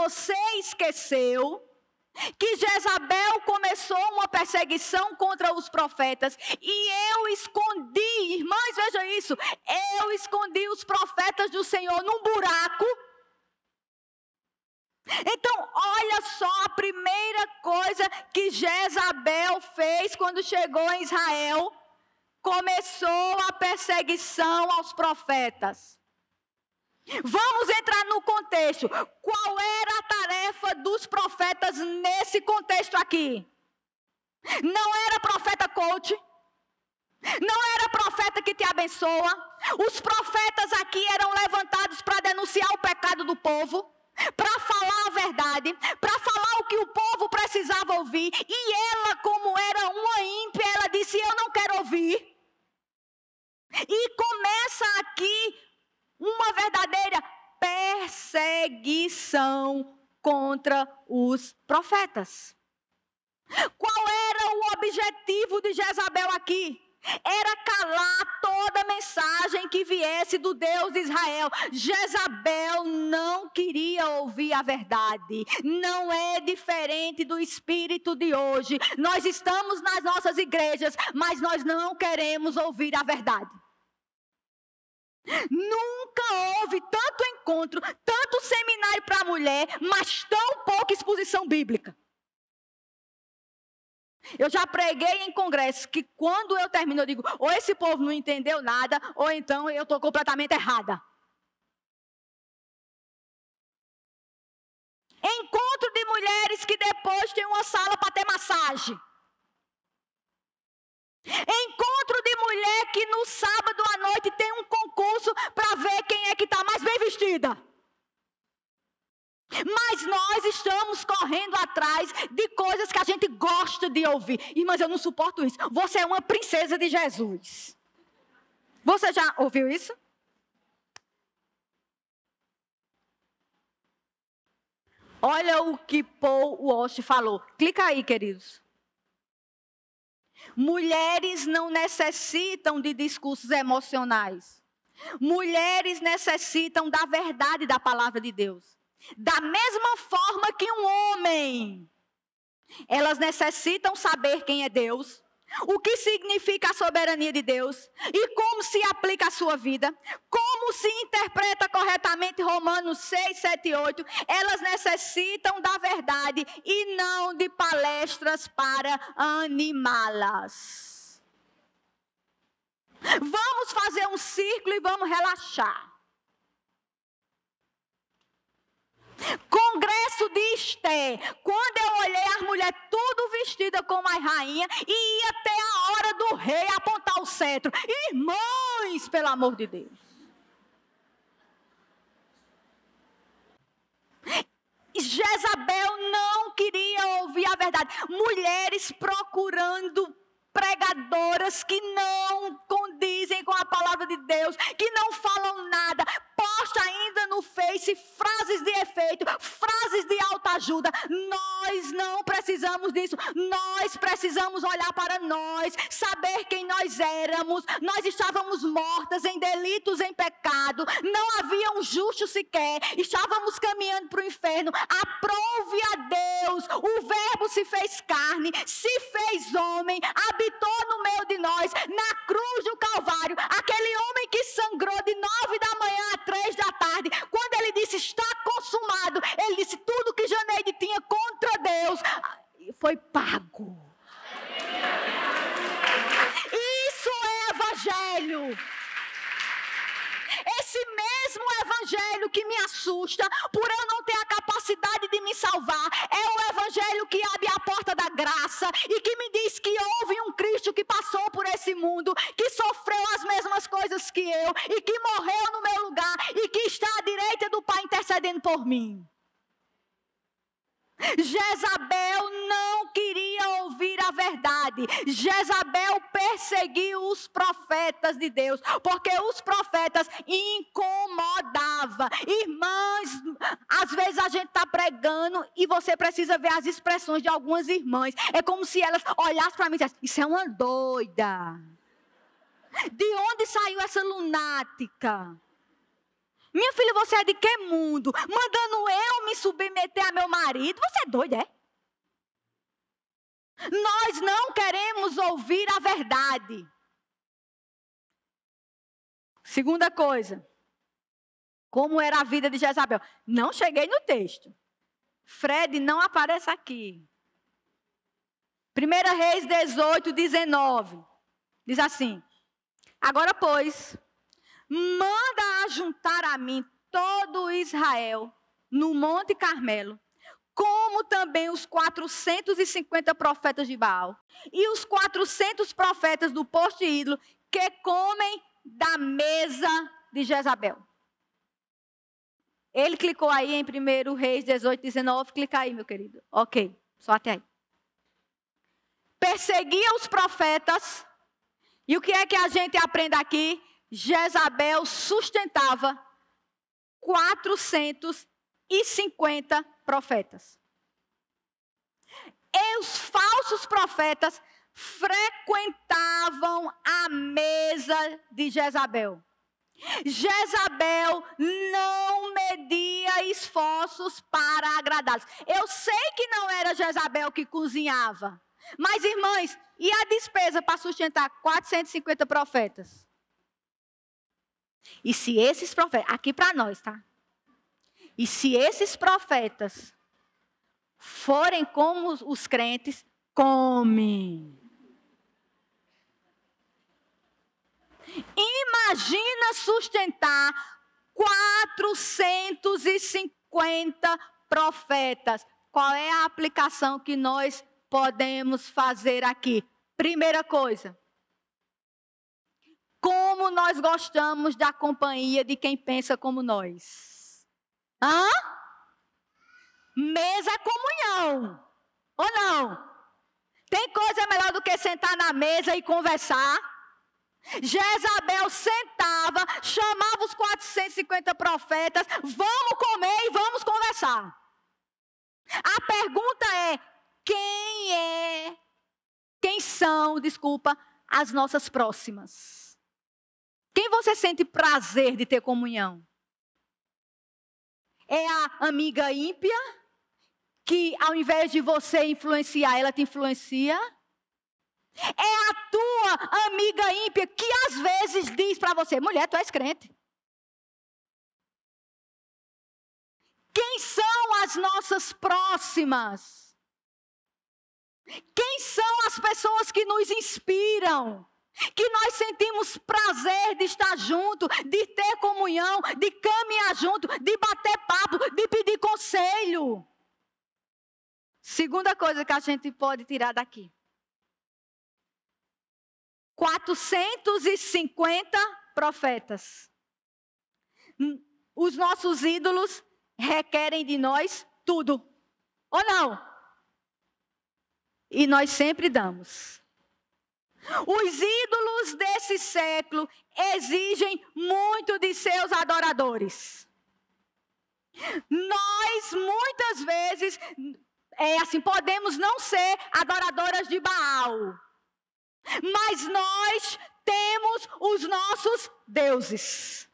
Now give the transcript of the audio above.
você esqueceu que Jezabel começou uma perseguição contra os profetas e eu escondi, irmãs, veja isso, eu escondi os profetas do Senhor num buraco. Então, olha só a primeira coisa que Jezabel fez quando chegou em Israel. Começou a perseguição aos profetas. Vamos entrar no contexto. Qual era a tarefa dos profetas nesse contexto aqui? Não era profeta coach. Não era profeta que te abençoa. Os profetas aqui eram levantados para denunciar o pecado do povo, para falar a verdade, para falar o que o povo precisava ouvir. E ela, como era uma ímpia, ela disse: Eu não quero ouvir. E começa aqui uma verdadeira perseguição contra os profetas. Qual era o objetivo de Jezabel aqui? Era calar toda mensagem que viesse do Deus de Israel. Jezabel não queria ouvir a verdade. Não é diferente do espírito de hoje. Nós estamos nas nossas igrejas, mas nós não queremos ouvir a verdade. Nunca houve tanto encontro, tanto seminário para mulher, mas tão pouca exposição bíblica. Eu já preguei em congressos que quando eu termino, eu digo: ou esse povo não entendeu nada, ou então eu estou completamente errada. Encontro de mulheres que depois tem uma sala para ter massagem. Encontro de mulher que no sábado à noite mas nós estamos correndo atrás de coisas que a gente gosta de ouvir. Irmãs, eu não suporto isso. Você é uma princesa de Jesus. Você já ouviu isso? Olha o que Paul Walsh falou. Clica aí, queridos. Mulheres não necessitam de discursos emocionais. Mulheres necessitam da verdade da palavra de Deus. Da mesma forma que um homem, elas necessitam saber quem é Deus, o que significa a soberania de Deus e como se aplica à sua vida, como se interpreta corretamente Romanos 6, 7 e 8. Elas necessitam da verdade e não de palestras para animá-las. Vamos fazer um círculo e vamos relaxar. Congresso de Esté. Quando eu olhei as mulheres tudo vestida como as rainhas e ia ter a hora do rei apontar o cetro. Irmãos, pelo amor de Deus. Jezabel não queria ouvir a verdade. Mulheres procurando pregadoras que não condizem com a palavra de Deus, que não falam nada posta ainda no Face frases de efeito, frases de alta ajuda. Nós não precisamos disso. Nós precisamos olhar para nós, saber quem nós éramos. Nós estávamos mortas em delitos, em pecado. Não havia um justo sequer. Estávamos caminhando para o inferno. Aprove a Deus. O Verbo se fez carne, se fez homem, habitou no meio de nós, na cruz do Calvário. Aquele homem tinha contra Deus foi pago. Isso é evangelho. Esse mesmo evangelho que me assusta por eu não ter a capacidade de me salvar é o evangelho que abre a porta da graça e que me diz que houve um Cristo que passou por esse mundo, que sofreu as mesmas coisas que eu e que morreu no meu lugar e que está à direita do Pai intercedendo por mim. Jezabel não queria ouvir a verdade. Jezabel perseguiu os profetas de Deus, porque os profetas incomodava. Irmãs, às vezes a gente está pregando e você precisa ver as expressões de algumas irmãs. É como se elas olhassem para mim e dissessem: Isso é uma doida. De onde saiu essa lunática? Minha filha, você é de que mundo? Mandando eu me submeter a meu marido? Você é doida, é? Nós não queremos ouvir a verdade. Segunda coisa. Como era a vida de Jezabel? Não cheguei no texto. Fred não aparece aqui. 1 Reis 18, 19. Diz assim: Agora, pois, manda ajuntar a mim todo Israel no Monte Carmelo, como também os 450 profetas de Baal e os 400 profetas do posto de ídolo que comem da mesa de Jezabel. Ele clicou aí em 1 Reis 18, 19. Clica aí, meu querido. Ok, só até aí. Perseguia os profetas. E o que é que a gente aprende aqui? Jezabel sustentava 450 profetas. E os falsos profetas frequentavam a mesa de Jezabel. Jezabel não media esforços para agradá-los. Eu sei que não era Jezabel que cozinhava. Mas, irmãs, e a despesa para sustentar 450 profetas? E se esses profetas, aqui para nós, tá? E se esses profetas forem como os crentes, comem. Imagina sustentar 450 profetas. Qual é a aplicação que nós podemos fazer aqui? Primeira coisa, como nós gostamos da companhia de quem pensa como nós? Hã? Mesa é comunhão. Ou não? Tem coisa melhor do que sentar na mesa e conversar? Jezabel sentava, chamava os 450 profetas, vamos comer e vamos conversar. A pergunta é: quem é, quem são, desculpa, as nossas próximas? você sente prazer de ter comunhão? É a amiga ímpia que, ao invés de você influenciar, ela te influencia? É a tua amiga ímpia que às vezes diz para você: mulher, tu és crente. Quem são as nossas próximas? Quem são as pessoas que nos inspiram? que nós sentimos prazer de estar junto, de ter comunhão, de caminhar junto, de bater papo, de pedir conselho. Segunda coisa que a gente pode tirar daqui. 450 profetas. Os nossos ídolos requerem de nós tudo. Ou não? E nós sempre damos. Os ídolos desse século exigem muito de seus adoradores. Nós, muitas vezes, é assim, podemos não ser adoradoras de Baal, mas nós temos os nossos deuses.